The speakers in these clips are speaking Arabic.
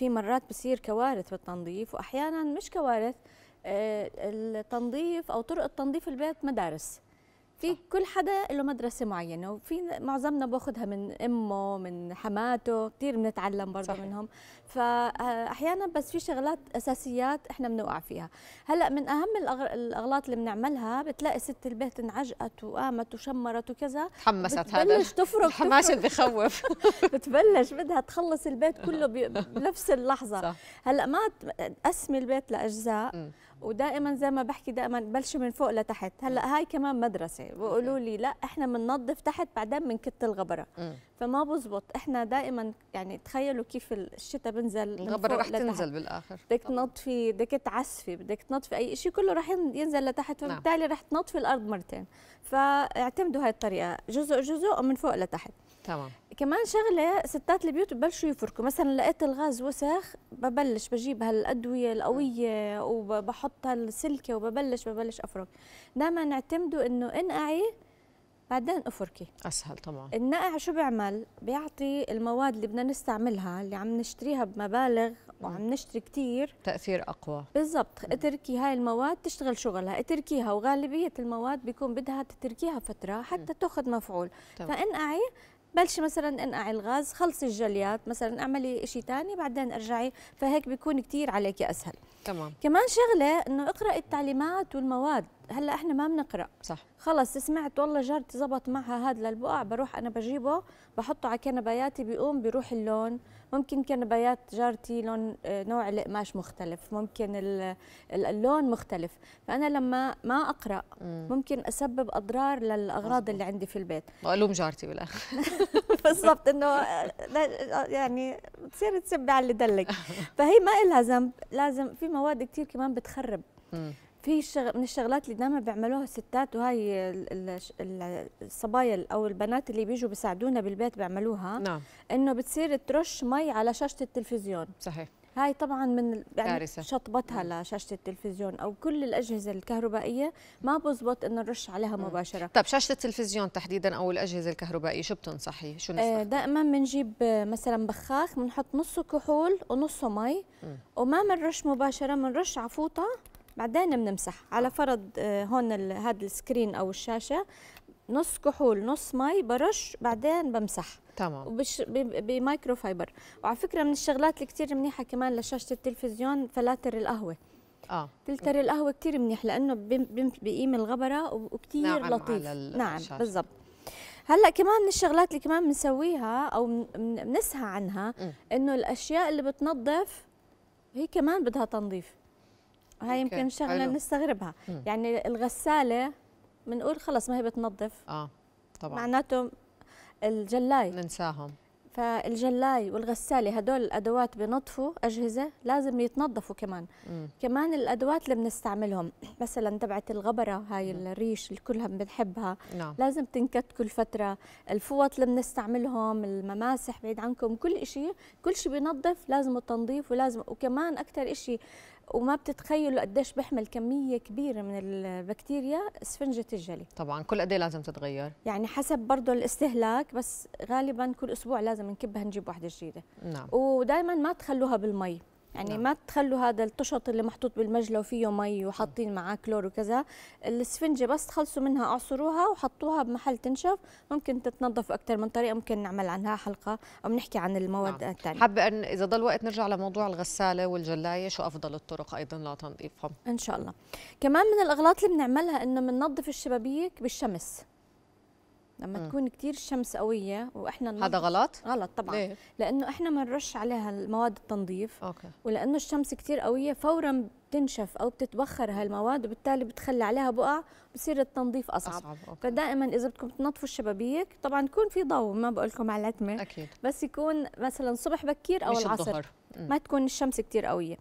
في مرات بصير كوارث بالتنظيف واحيانا مش كوارث آه، التنظيف او طرق التنظيف البيت مدارس في كل حدا له مدرسه معينه وفي معظمنا باخذها من امه من حماته كثير بنتعلم برضه منهم فاحيانا آه، بس في شغلات اساسيات احنا بنوقع فيها هلا من اهم الاغلاط اللي بنعملها بتلاقي ست البيت انعجقت وقامت وشمرت وكذا تحمست هذا بتبلش تفرك الحماس اللي بخوف بتبلش بدها تخلص البيت كله بنفس اللحظه صح. هلا ما اسمي البيت لاجزاء م. ودائما زي ما بحكي دائما بلش من فوق لتحت هلا هاي كمان مدرسه بيقولوا لي لا احنا بننظف تحت بعدين بنكت الغبره فما بزبط احنا دائما يعني تخيلوا كيف الشتاء بنزل الغبره رح لتحت. تنزل بالاخر بدك تنظفي بدك تعسفي بدك تنظفي اي شيء كله رح ينزل لتحت وبالتالي نعم. رح تنظفي الارض مرتين فاعتمدوا هاي الطريقه جزء جزء ومن فوق لتحت تمام كمان شغله ستات البيوت ببلشوا يفركوا مثلا لقيت الغاز وسخ ببلش بجيب هالادويه القويه وبحط هالسلكه وببلش ببلش افرك دائما نعتمدوا انه انقعي بعدين افركي اسهل طبعا النقع شو بيعمل بيعطي المواد اللي بدنا نستعملها اللي عم نشتريها بمبالغ وعم نشتري كثير تاثير اقوى بالضبط اتركي هاي المواد تشتغل شغلها اتركيها وغالبيه المواد بيكون بدها تتركيها فتره حتى تاخذ مفعول فانقعي بلشي مثلا انقعي الغاز خلصي الجليات مثلا اعملي شيء ثاني بعدين ارجعي فهيك بيكون كثير عليك اسهل تمام كمان شغله انه اقراي التعليمات والمواد هلا احنا ما بنقرا صح خلص سمعت والله جارتي زبط معها هذا للبقع بروح انا بجيبه بحطه على كنباياتي بيقوم بيروح اللون ممكن كنبايات جارتي لون آه، نوع القماش مختلف ممكن اللون مختلف فانا لما ما اقرا ممكن اسبب اضرار للاغراض اللي عندي في البيت والوم جارتي بالاخر بالضبط انه آه، آه، يعني بتصير تسبي على اللي دلك فهي ما لها ذنب لازم في مواد كثير كمان بتخرب في شغ... من الشغلات اللي دائما بيعملوها الستات وهي الصبايا او البنات اللي بيجوا بيساعدونا بالبيت بيعملوها نعم انه بتصير ترش مي على شاشه التلفزيون صحيح هاي طبعا من يعني شطبتها مم. نعم. لشاشه التلفزيون او كل الاجهزه الكهربائيه ما بزبط انه نرش عليها مم. نعم. مباشره طب شاشه التلفزيون تحديدا او الاجهزه الكهربائيه شو بتنصحي شو آه، نصح دائما بنجيب آه، مثلا بخاخ بنحط نصه كحول ونصه مي مم. وما بنرش مباشره بنرش عفوطه بعدين بنمسح على فرض آه، هون هذا السكرين او الشاشه نص كحول نص مي برش بعدين بمسح تمام وبش بمايكرو فايبر وعلى فكره من الشغلات اللي كثير منيحه كمان لشاشه التلفزيون فلاتر القهوه اه فلتر القهوه كثير منيح لانه بقيم الغبره وكثير نعم لطيف على نعم بالضبط هلا كمان من الشغلات اللي كمان بنسويها او بنسهى عنها انه الاشياء اللي بتنظف هي كمان بدها تنظيف هاي يمكن شغله نستغربها مم. يعني الغساله بنقول خلص ما هي بتنظف اه طبعا معناته الجلاي ننساهم فالجلاي والغسالة هدول الأدوات بنظفوا أجهزة لازم يتنظفوا كمان مم. كمان الأدوات اللي بنستعملهم مثلا تبعت الغبرة هاي مم. الريش اللي كلها بنحبها نعم. لازم تنكت كل فترة الفوط اللي بنستعملهم المماسح بعيد عنكم كل شيء كل شيء بنظف لازم التنظيف ولازم وكمان أكثر شيء وما بتتخيلوا قديش بحمل كميه كبيره من البكتيريا اسفنجه الجلي طبعا كل قد إيه لازم تتغير يعني حسب برضه الاستهلاك بس غالبا كل اسبوع لازم نكبها نجيب واحده جديده نعم ودائما ما تخلوها بالمي يعني نعم. ما تخلوا هذا التشط اللي محطوط بالمجلى وفيه مي وحاطين معاه كلور وكذا الاسفنجه بس تخلصوا منها اعصروها وحطوها بمحل تنشف ممكن تتنظف اكثر من طريقه ممكن نعمل عنها حلقه او بنحكي عن المواد نعم. الثانيه حابه ان اذا ضل وقت نرجع لموضوع الغساله والجلايه شو افضل الطرق ايضا لتنظيفهم ان شاء الله كمان من الاغلاط اللي بنعملها انه بننظف الشبابيك بالشمس لما م. تكون كثير الشمس قويه واحنا هذا غلط غلط طبعا ليه؟ لانه احنا ما نرش عليها المواد التنظيف أوكي. ولانه الشمس كثير قويه فورا بتنشف او بتتبخر هالمواد وبالتالي بتخلي عليها بقع بصير التنظيف اصعب, أصعب. أوكي. فدائما اذا بدكم تنظفوا الشبابيك طبعا يكون في ضوء ما بقول لكم على العتمه أكيد. بس يكون مثلا صبح بكير او العصر الظهر. ما تكون الشمس كتير قويه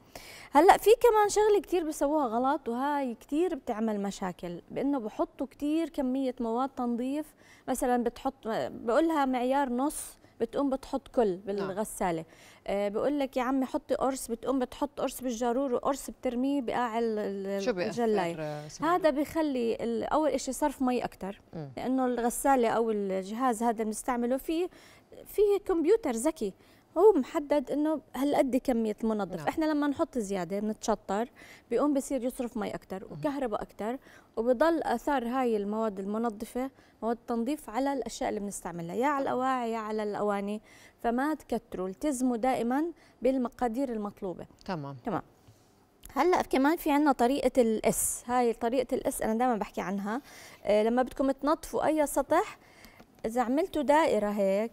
هلا في كمان شغله كتير بيسووها غلط وهاي كتير بتعمل مشاكل بانه بحطوا كتير كميه مواد تنظيف مثلا بتحط بقولها معيار نص بتقوم بتحط كل نعم. بالغساله آه بقول لك يا عمي حطي قرص بتقوم بتحط قرص بالجارور وقرص بترميه بقاع الجلاية آه، هذا بخلي اول شيء صرف مي اكثر لانه الغساله او الجهاز هذا بنستعمله فيه فيه كمبيوتر ذكي هو محدد انه هالقد كميه المنظف نعم. احنا لما نحط زياده بنتشطر بيقوم بصير يصرف مي اكثر وكهرباء اكثر وبضل اثار هاي المواد المنظفه مواد التنظيف على الاشياء اللي بنستعملها يا على الاواعي يا على الاواني فما تكتروا التزموا دائما بالمقادير المطلوبه تمام تمام هلا كمان في عندنا طريقه الاس هاي طريقه الاس انا دائما بحكي عنها آه، لما بدكم تنظفوا اي سطح اذا عملتوا دائره هيك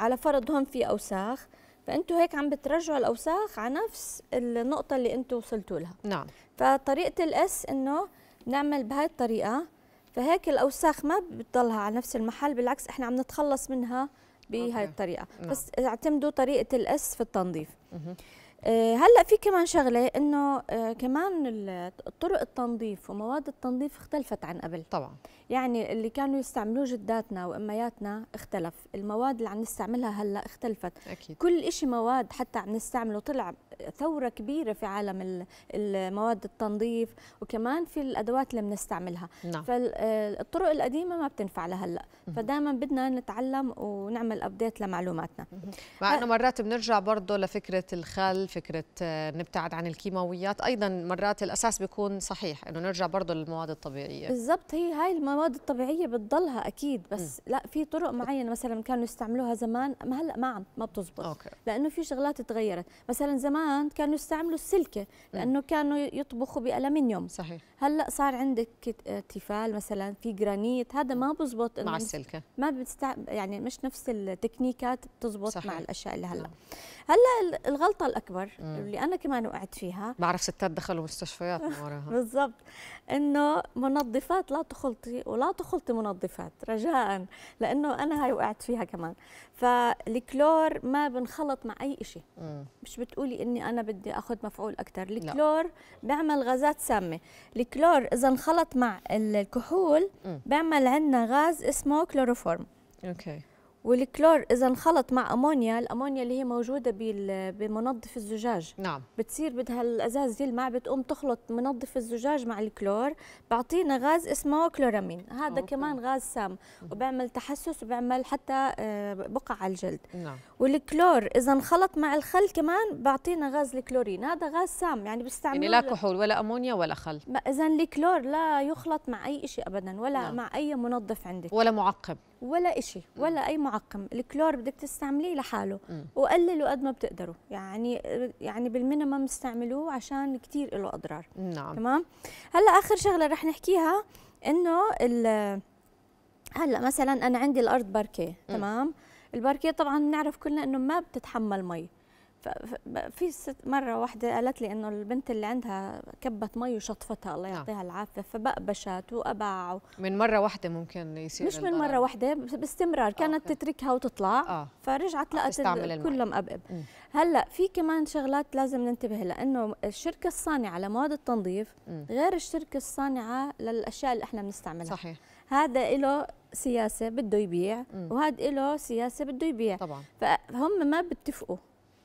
على فرض هون في اوساخ فانتم هيك عم بترجعوا الاوساخ على نفس النقطه اللي انتم وصلتوا لها نعم فطريقه الاس انه نعمل بهاي الطريقه فهيك الاوساخ ما بتضلها على نفس المحل بالعكس احنا عم نتخلص منها بهاي الطريقه نعم. بس اعتمدوا طريقه الاس في التنظيف مه. آه، هلا في كمان شغله انه آه، كمان طرق التنظيف ومواد التنظيف اختلفت عن قبل طبعا يعني اللي كانوا يستعملوه جداتنا وامياتنا اختلف المواد اللي عم نستعملها هلا اختلفت أكيد. كل شيء مواد حتى عم نستعمله طلع ثوره كبيره في عالم المواد التنظيف وكمان في الادوات اللي بنستعملها نعم. فالطرق آه، القديمه ما بتنفع لهلا فدائما بدنا نتعلم ونعمل ابديت لمعلوماتنا مع انه مرات بنرجع برضه لفكره الخال فكره آه، نبتعد عن الكيماويات ايضا مرات الاساس بيكون صحيح انه نرجع برضه للمواد الطبيعيه بالضبط هي هاي المواد الطبيعيه بتضلها اكيد بس م. لا في طرق معينه مثلا كانوا يستعملوها زمان ما هلا ما عم ما بتزبط أوكي. لانه في شغلات تغيرت مثلا زمان كانوا يستعملوا السلكه لانه م. كانوا يطبخوا بالمنيوم صحيح هلا صار عندك آه، تيفال مثلا في جرانيت هذا ما بزبط مع السلكه ما بتستع... يعني مش نفس التكنيكات بتزبط صحيح. مع الاشياء اللي هلا نعم. هلا الغلطه الاكبر اكبر مم. اللي انا كمان وقعت فيها بعرف ستات دخلوا مستشفيات من وراها بالضبط انه منظفات لا تخلطي ولا تخلطي منظفات رجاء لانه انا هاي وقعت فيها كمان فالكلور ما بنخلط مع اي شيء مش بتقولي اني انا بدي اخذ مفعول اكثر الكلور بيعمل غازات سامه الكلور اذا انخلط مع الكحول مم. بيعمل عندنا غاز اسمه كلوروفورم اوكي والكلور اذا انخلط مع امونيا الامونيا اللي هي موجوده بمنظف الزجاج نعم بتصير بدها الازاز يلمع بتقوم تخلط منظف الزجاج مع الكلور بعطينا غاز اسمه كلورامين هذا أوكي. كمان غاز سام وبعمل تحسس وبعمل حتى آه، بقع على الجلد نعم والكلور اذا انخلط مع الخل كمان بعطينا غاز الكلورين هذا غاز سام يعني بيستعمل يعني لا كحول ولا امونيا ولا خل اذا الكلور لا يخلط مع اي شيء ابدا ولا نعم. مع اي منظف عندك ولا معقب ولا إشي ولا أي معقم الكلور بدك تستعمليه لحاله وقللوا قد ما بتقدروا يعني يعني بالمينيمم استعملوه عشان كثير له أضرار نعم تمام هلا آخر شغلة رح نحكيها إنه هلا مثلا أنا عندي الأرض باركيه تمام الباركيه طبعا بنعرف كلنا إنه ما بتتحمل مي في ست مره واحده قالت لي انه البنت اللي عندها كبت مي وشطفتها الله آه. يعطيها العافيه فبقبشت وابع و... من مره واحده ممكن يصير مش من مره واحده باستمرار آه، كانت أوكي. تتركها وتطلع آه. فرجعت لقت كله مقبب هلا في كمان شغلات لازم ننتبه لها انه الشركه الصانعه لمواد التنظيف م. غير الشركه الصانعه للاشياء اللي احنا بنستعملها صحيح هذا له سياسه بده يبيع وهذا له سياسه بده يبيع طبعا فهم ما بيتفقوا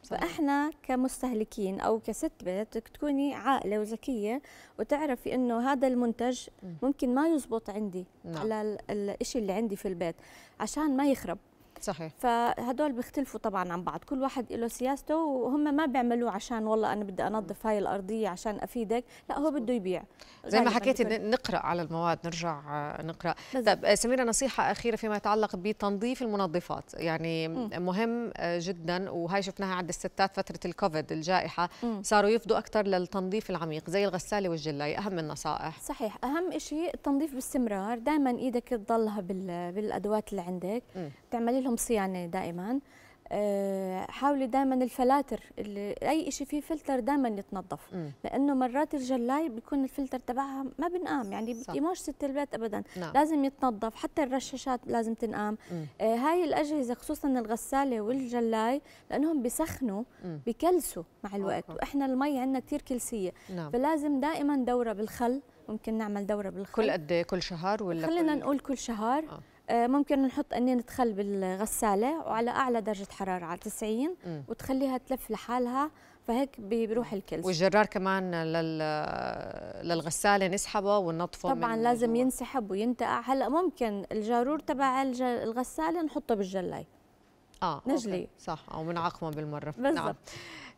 صحيح. فاحنا كمستهلكين او كست بدك تكوني عاقله وذكيه وتعرفي انه هذا المنتج ممكن ما يزبط عندي نعم. على الشيء اللي عندي في البيت عشان ما يخرب صحيح فهدول بيختلفوا طبعا عن بعض كل واحد له سياسته وهم ما بيعملوه عشان والله انا بدي انظف هاي الارضيه عشان افيدك لا هو بده يبيع زي ما حكيتي نقرا على المواد نرجع آه، نقرا طب آه، سميره نصيحه اخيره فيما يتعلق بتنظيف المنظفات يعني م. مهم آه، جدا وهي شفناها عند الستات فتره الكوفيد الجائحه م. صاروا يفضوا اكثر للتنظيف العميق زي الغساله والجلايه اهم النصائح صحيح اهم شيء التنظيف باستمرار دائما ايدك تضلها بالادوات اللي عندك م. تعملي لهم لهم صيانه دائما آه، حاولي دائما الفلاتر اللي اي شيء فيه فلتر دائما يتنظف م. لانه مرات الجلاي بيكون الفلتر تبعها ما بنقام يعني بتقيموش ست البيت ابدا نعم. لازم يتنظف حتى الرشاشات لازم تنقام آه هاي الاجهزه خصوصا الغساله والجلاي لانهم بيسخنوا بكلسوا مع الوقت أوه. واحنا المي عندنا كثير كلسيه نعم. فلازم دائما دوره بالخل ممكن نعمل دوره بالخل كل قد إيه؟ كل شهر ولا خلينا كل... نقول كل شهر أوه. آه، ممكن نحط اني خل بالغسالة وعلى أعلى درجة حرارة على 90 م. وتخليها تلف لحالها فهيك بيروح الكلس والجرار كمان لل... للغسالة نسحبه وننطفه طبعا لازم الجوة. ينسحب وينتقع هلا ممكن الجارور تبع الج... الغسالة نحطه بالجلاي اه نجلي أوكي. صح او منعقمه بالمره نعم. بالضبط نعم.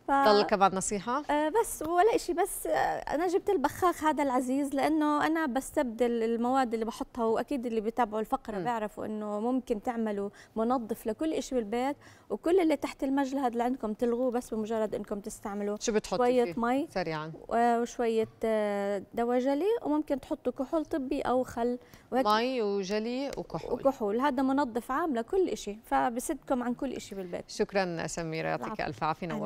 ف... ضل كمان نصيحة؟ آه، بس ولا شيء بس آه، أنا جبت البخاخ هذا العزيز لأنه أنا بستبدل المواد اللي بحطها وأكيد اللي بيتابعوا الفقرة م. بيعرفوا إنه ممكن تعملوا منظف لكل شيء بالبيت وكل اللي تحت المجلة هذا اللي عندكم تلغوه بس بمجرد إنكم تستعملوا شو بتحطي شوية فيه؟ مي سريعا وشوية آه، دواء جلي وممكن تحطوا كحول طبي أو خل وهيك مي وجلي وكحول وكحول هذا منظف عام لكل شيء فبسدكم عن كل شيء بالبيت شكرا سميرة يعطيك ألف عافية نورتي